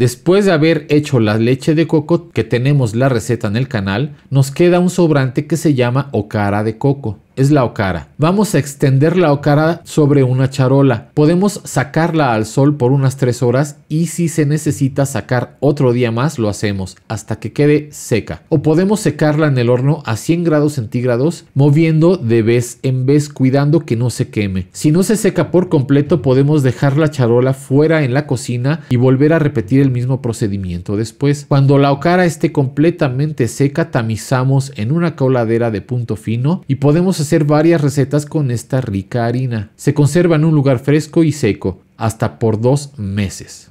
Después de haber hecho la leche de coco, que tenemos la receta en el canal, nos queda un sobrante que se llama okara de coco es la ocara. Vamos a extender la ocara sobre una charola. Podemos sacarla al sol por unas 3 horas y si se necesita sacar otro día más lo hacemos hasta que quede seca. O podemos secarla en el horno a 100 grados centígrados moviendo de vez en vez cuidando que no se queme. Si no se seca por completo podemos dejar la charola fuera en la cocina y volver a repetir el mismo procedimiento después. Cuando la ocara esté completamente seca tamizamos en una coladera de punto fino y podemos hacer varias recetas con esta rica harina. Se conserva en un lugar fresco y seco hasta por dos meses.